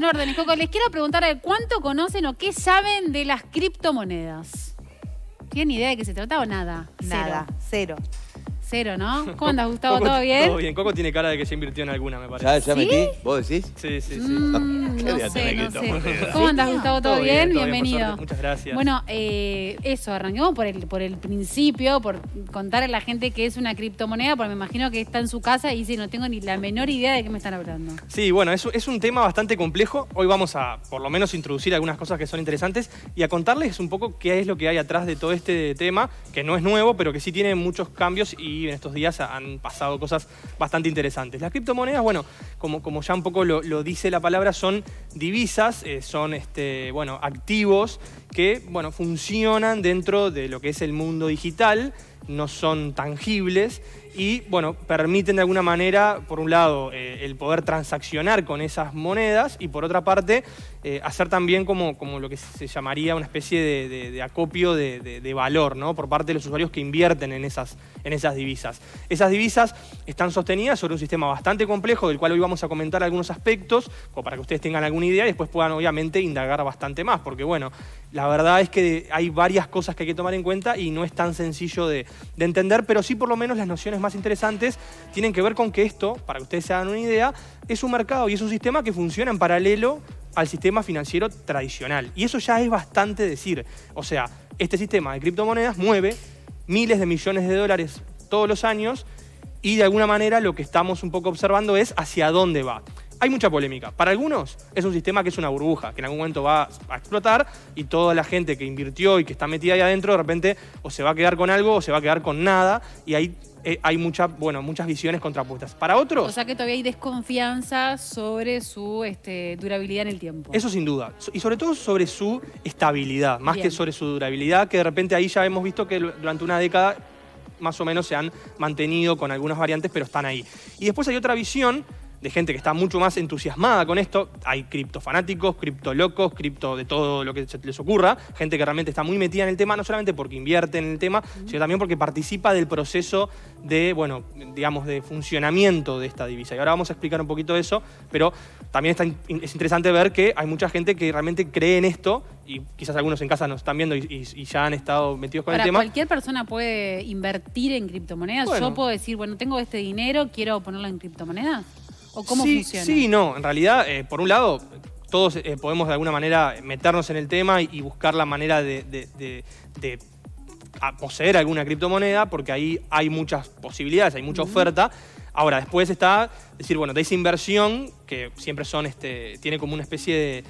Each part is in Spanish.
en orden. les quiero preguntar eh, cuánto conocen o qué saben de las criptomonedas. ¿Tienen idea de qué se trata o nada? Nada, cero. ¿no? ¿Cómo andas, Gustavo? ¿Todo bien? Todo bien. Coco tiene cara de que se invirtió en alguna, me parece. ¿Ya, ya metí? ¿Vos decís? Sí, sí, sí. Mm, ¿Cómo andas, Gustavo? ¿Todo, bien? Bienvenido. Muchas gracias. Bueno, eh, eso, arranquemos por el, por el principio, por contar a la gente que es una criptomoneda, porque me imagino que está en su casa y dice, no tengo ni la menor idea de qué me están hablando. Sí, bueno, es, es un tema bastante complejo. Hoy vamos a, por lo menos, introducir algunas cosas que son interesantes y a contarles un poco qué es lo que hay atrás de todo este tema, que no es nuevo, pero que sí tiene muchos cambios y y en estos días han pasado cosas bastante interesantes. Las criptomonedas, bueno, como, como ya un poco lo, dice la palabra, son divisas, eh, son este, bueno, activos que bueno, funcionan dentro de lo que es el mundo digital no son tangibles y bueno, permiten de alguna manera, por un lado, eh, el poder transaccionar con esas monedas y por otra parte, eh, hacer también como, como lo que se llamaría una especie de, acopio de, valor ¿no? por parte de los usuarios que invierten en esas, en esas divisas. Esas divisas están sostenidas sobre un sistema bastante complejo del cual hoy vamos a comentar algunos aspectos, para que ustedes tengan alguna idea y después puedan obviamente indagar bastante más, porque bueno, la verdad es que hay varias cosas que hay que tomar en cuenta y no es tan sencillo de, de entender, pero sí por lo menos las nociones más interesantes tienen que ver con que esto, para que ustedes se hagan una idea, es un mercado y es un sistema que funciona en paralelo al sistema financiero tradicional. Y eso ya es bastante decir. O sea, este sistema de criptomonedas mueve miles de millones de dólares todos los años y de alguna manera lo que estamos un poco observando es hacia dónde va hay mucha polémica. Para algunos es un sistema que es una burbuja, que en algún momento va a explotar y toda la gente que invirtió y que está metida ahí adentro de repente o se va a quedar con algo o se va a quedar con nada y ahí hay eh, bueno, muchas visiones contrapuestas. Para otros... O sea que todavía hay desconfianza sobre su este, durabilidad en el tiempo. Eso sin duda. Y sobre todo sobre su estabilidad, más que sobre su durabilidad, que de repente ahí ya hemos visto que durante una década más o menos se han mantenido con algunas variantes, pero están ahí. Y después hay otra visión de gente que está mucho más entusiasmada con esto. Hay criptofanáticos, criptolocos, cripto de todo lo que se les ocurra, gente que realmente está muy metida en el tema, no solamente porque invierte en el tema, sino también porque participa del proceso de, bueno, digamos, de funcionamiento de esta divisa. Y ahora vamos a explicar un poquito eso, pero también es interesante ver que hay mucha gente que realmente cree en esto y quizás algunos en casa nos están viendo y, ya han estado metidos con el tema. Cualquier persona puede invertir en criptomonedas. Yo puedo decir, bueno, tengo este dinero, quiero ponerlo en criptomonedas. ¿O cómo sí, funciona? Sí, no. En realidad, eh, por un lado, todos eh, podemos de alguna manera meternos en el tema y, buscar la manera de, poseer alguna criptomoneda, porque ahí hay muchas posibilidades, hay mucha oferta. Ahora, después está decir, bueno, de esa inversión, que siempre son, este, tiene como una especie de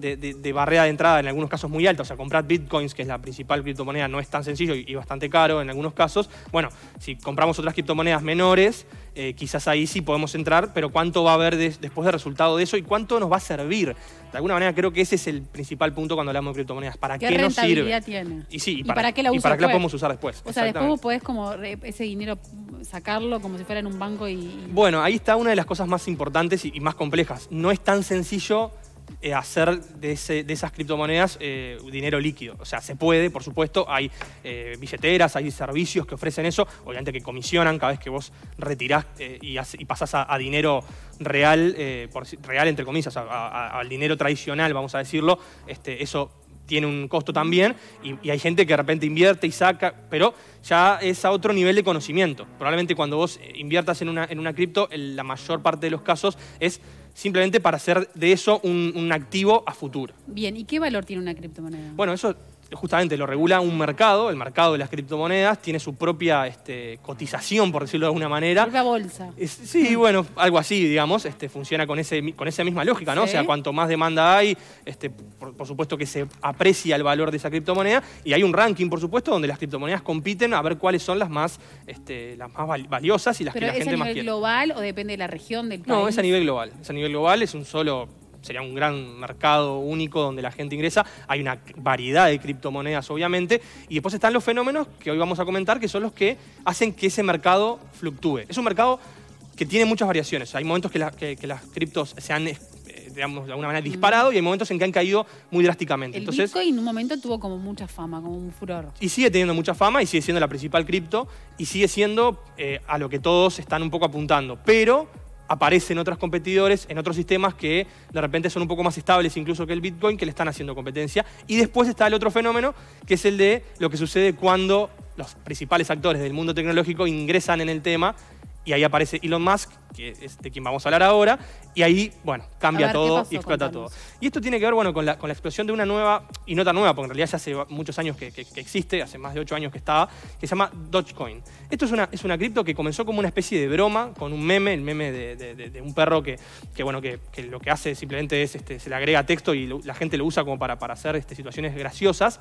de, barrera de entrada en algunos casos muy alta. O sea, comprar bitcoins, que es la principal criptomoneda, no es tan sencillo y, bastante caro en algunos casos. Bueno, si compramos otras criptomonedas menores, eh, quizás ahí sí podemos entrar, pero cuánto va a haber después de resultado de eso y cuánto nos va a servir. De alguna manera creo que ese es el principal punto cuando hablamos de criptomonedas. ¿Para qué, nos sirve? Tiene? Y sí, y para, qué la, podemos usar después? O sea, después vos podés como ese dinero sacarlo como si fuera en un banco y... Bueno, ahí está una de las cosas más importantes y más complejas. No es tan sencillo eh, hacer de, esas criptomonedas eh, dinero líquido. O sea, se puede, por supuesto, hay eh, billeteras, hay servicios que ofrecen eso, obviamente que comisionan cada vez que vos retirás y, pasás a, dinero real, por, real entre comillas, al dinero tradicional, vamos a decirlo, este, eso tiene un costo también, y, hay gente que de repente invierte y saca, pero ya es a otro nivel de conocimiento. Probablemente cuando vos eh, inviertas en una, en una cripto, en la mayor parte de los casos es simplemente para hacer de eso un, un, activo a futuro. Bien, ¿y qué valor tiene una criptomoneda? Bueno, eso justamente lo regula un mercado, el mercado de las criptomonedas, tiene su propia este, cotización, por decirlo de alguna manera. propia bolsa. sí, ah. bueno, algo así, digamos, este, funciona con, ese, con esa misma lógica, ¿no? O sea, cuanto más demanda hay, este, por, supuesto que se aprecia el valor de esa criptomoneda, y hay un ranking, por supuesto, donde las criptomonedas compiten a ver cuáles son las más, las más valiosas y las que la gente más quiere. ¿Es a nivel global o depende de la región, del país? No, es a nivel global. Es a nivel global, es un solo sería un gran mercado único donde la gente ingresa. Hay una variedad de criptomonedas, obviamente. Y después están los fenómenos que hoy vamos a comentar, que son los que hacen que ese mercado fluctúe. Es un mercado que tiene muchas variaciones. Hay momentos que, las criptos se han eh, digamos, de alguna manera mm. disparado y hay momentos en que han caído muy drásticamente. El Bitcoin en un momento tuvo como mucha fama, como un furor. Y sigue teniendo mucha fama y sigue siendo la principal cripto y sigue siendo eh, a lo que todos están un poco apuntando. Pero aparecen otros competidores en otros sistemas que de repente son un poco más estables incluso que el Bitcoin, que le están haciendo competencia. Y después está el otro fenómeno, que es el de lo que sucede cuando los principales actores del mundo tecnológico ingresan en el tema y ahí aparece Elon Musk, que es de quien vamos a hablar ahora, y ahí, bueno, cambia todo y explota todo. Y esto tiene que ver, bueno, con la, con la, explosión de una nueva, y no tan nueva, porque en realidad ya hace muchos años que, que, existe, hace más de ocho años que estaba, que se llama Dogecoin. Esto es una, es una cripto que comenzó como una especie de broma, con un meme, el meme de, de, un perro que, que bueno, que, lo que hace simplemente es, este, se le agrega texto y la gente lo usa como para, para hacer este, situaciones graciosas.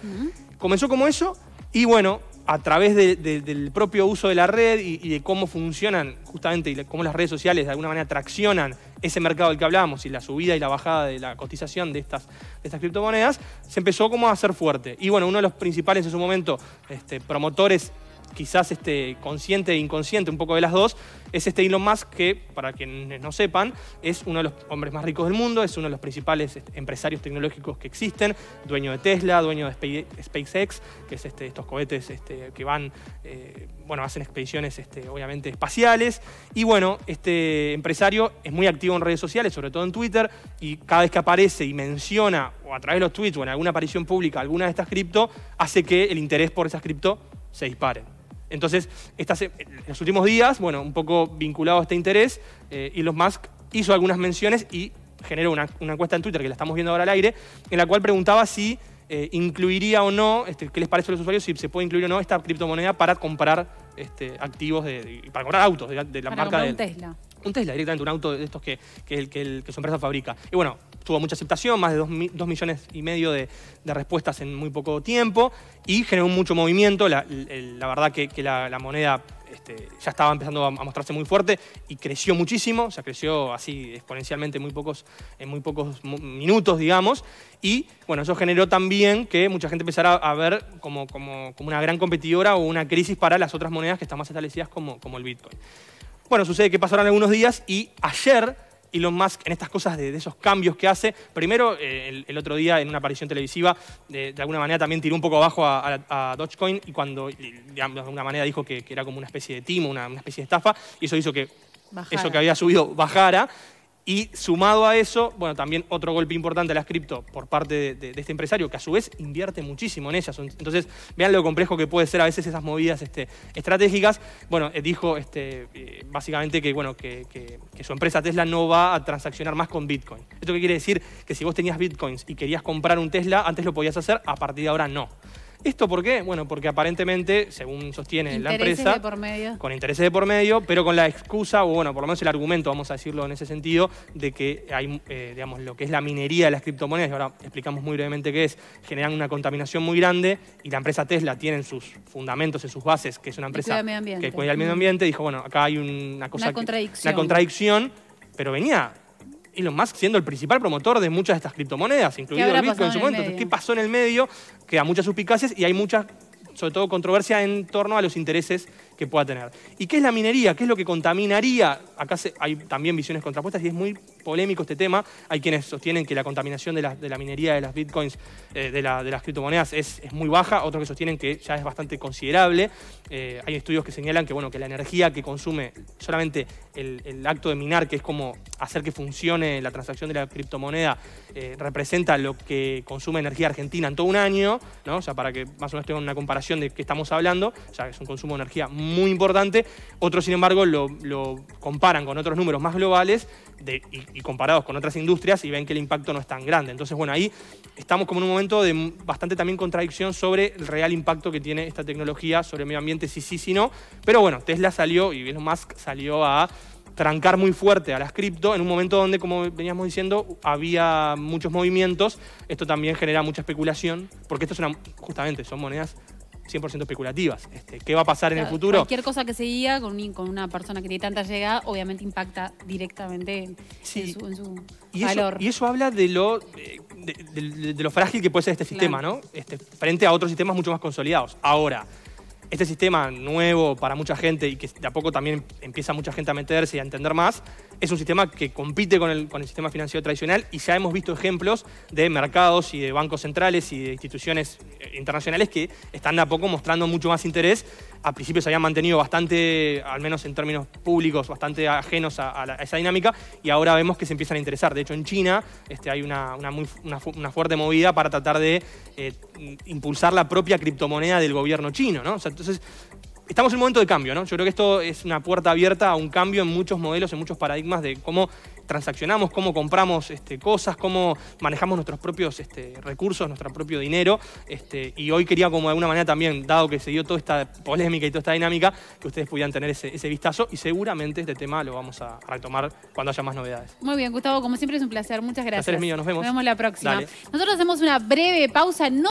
Comenzó como eso, y bueno, a través del propio uso de la red y, de cómo funcionan justamente y cómo las redes sociales de alguna manera traccionan ese mercado del que hablábamos y la subida y la bajada de la cotización de estas, estas criptomonedas, se empezó como a hacer fuerte. Y bueno, uno de los principales en su momento este, promotores quizás este, consciente e inconsciente, un poco de las dos, es este Elon Musk que, para quienes no sepan, es uno de los hombres más ricos del mundo, es uno de los principales este, empresarios tecnológicos que existen, dueño de Tesla, dueño de SpaceX, que es este, estos cohetes este, que van, eh, bueno, hacen expediciones este, obviamente espaciales. Y bueno, este empresario es muy activo en redes sociales, sobre todo en Twitter, y cada vez que aparece y menciona, o a través de los tweets o en alguna aparición pública, alguna de estas cripto, hace que el interés por esas cripto se dispare. Entonces, estas, en eh, los últimos días, bueno, un poco vinculado a este interés, eh, Elon Musk hizo algunas menciones y generó una, encuesta en Twitter que la estamos viendo ahora al aire, en la cual preguntaba si eh, incluiría o no, este, qué les parece a los usuarios, si se puede incluir o no esta criptomoneda para comprar este, activos, de, para comprar autos de, la marca de Tesla un Tesla, directamente un auto de estos que, que, su empresa fabrica. Y bueno, tuvo mucha aceptación, más de 2 millones y medio de, respuestas en muy poco tiempo y generó mucho movimiento. La, verdad que, la, moneda este, ya estaba empezando a, mostrarse muy fuerte y creció muchísimo, o sea, creció así exponencialmente muy pocos, en muy pocos minutos, digamos. Y bueno, eso generó también que mucha gente empezara a ver como, una gran competidora o una crisis para las otras monedas que están más establecidas como, como el Bitcoin. Bueno, sucede que pasaron algunos días y ayer Elon Musk, en estas cosas de, esos cambios que hace, primero eh, el, otro día en una aparición televisiva, de, alguna manera también tiró un poco abajo a, Dogecoin y cuando de alguna manera dijo que, era como una especie de timo, una, especie de estafa, y eso hizo que eso que había subido bajara. Y sumado a eso, bueno, también otro golpe importante a las cripto por parte de, este empresario, que a su vez invierte muchísimo en ellas. Entonces, vean lo complejo que puede ser a veces esas movidas este, estratégicas. Bueno, eh, dijo este, eh, básicamente que, bueno, que, que, su empresa Tesla no va a transaccionar más con Bitcoin. ¿Esto qué quiere decir? Que si vos tenías Bitcoins y querías comprar un Tesla, antes lo podías hacer, a partir de ahora no. ¿Esto por qué? Bueno, porque aparentemente, según sostiene la empresa, de por medio. con intereses de por medio, pero con la excusa, o bueno, por lo menos el argumento, vamos a decirlo en ese sentido, de que hay, eh, digamos, lo que es la minería de las criptomonedas, y ahora explicamos muy brevemente qué es, generan una contaminación muy grande y la empresa Tesla tiene en sus fundamentos, en sus bases, que es una empresa que cuida el medio ambiente, dijo, bueno, acá hay una cosa... Una contradicción. una contradicción, pero venía Elon Musk siendo el principal promotor de muchas de estas criptomonedas, incluido el Bitcoin en su momento. ¿Qué pasó en el medio? Que a muchas suspicacias y hay mucha, sobre todo, controversia en torno a los intereses que pueda tener. ¿Y qué es la minería? ¿Qué es lo que contaminaría? Acá hay también visiones contrapuestas y es muy polémico este tema. Hay quienes sostienen que la contaminación de la, minería de las bitcoins, eh, de, las criptomonedas, es, es, muy baja. Otros que sostienen que ya es bastante considerable. Eh, hay estudios que señalan que, bueno, que la energía que consume solamente el, acto de minar, que es como hacer que funcione la transacción de la criptomoneda, eh, representa lo que consume energía argentina en todo un año, ¿no? O sea, para que más o menos tengan una comparación de qué estamos hablando, o sea, es un consumo de energía muy muy importante. Otros, sin embargo, lo, comparan con otros números más globales y, comparados con otras industrias y ven que el impacto no es tan grande. Entonces, bueno, ahí estamos como en un momento de bastante también contradicción sobre el real impacto que tiene esta tecnología sobre el medio ambiente, si sí, si, no. Pero bueno, Tesla salió y Elon Musk salió a trancar muy fuerte a las cripto en un momento donde, como veníamos diciendo, había muchos movimientos. Esto también genera mucha especulación, porque esto es justamente son monedas 100% especulativas. Este, ¿Qué va a pasar en el futuro? Cualquier cosa que se diga con, una persona que tiene tanta llegada, obviamente impacta directamente en, su, y valor. Eso, y eso habla de lo, de, lo frágil que puede ser este sistema, ¿no? Este, frente a otros sistemas mucho más consolidados. Ahora, este sistema nuevo para mucha gente y que de a poco también empieza mucha gente a meterse y a entender más, es un sistema que compite con el, con el sistema financiero tradicional y ya hemos visto ejemplos de mercados y de bancos centrales y de instituciones eh, internacionales que están de a poco mostrando mucho más interés a principio se habían mantenido bastante, al menos en términos públicos, bastante ajenos a, esa dinámica y ahora vemos que se empiezan a interesar. De hecho, en China este, hay una, una, fuerte movida para tratar de eh, impulsar la propia criptomoneda del gobierno chino. entonces, estamos en un momento de cambio, ¿no? Yo creo que esto es una puerta abierta a un cambio en muchos modelos, en muchos paradigmas de cómo transaccionamos, cómo compramos este, cosas, cómo manejamos nuestros propios este, recursos, nuestro propio dinero. Este, y hoy quería como de alguna manera también, dado que se dio toda esta polémica y toda esta dinámica, que ustedes pudieran tener ese, vistazo y seguramente este tema lo vamos a retomar cuando haya más novedades. Muy bien, Gustavo, como siempre es un placer. Muchas gracias. Placer es mío, nos vemos. Nos vemos la próxima. Nosotros hacemos una breve pausa. No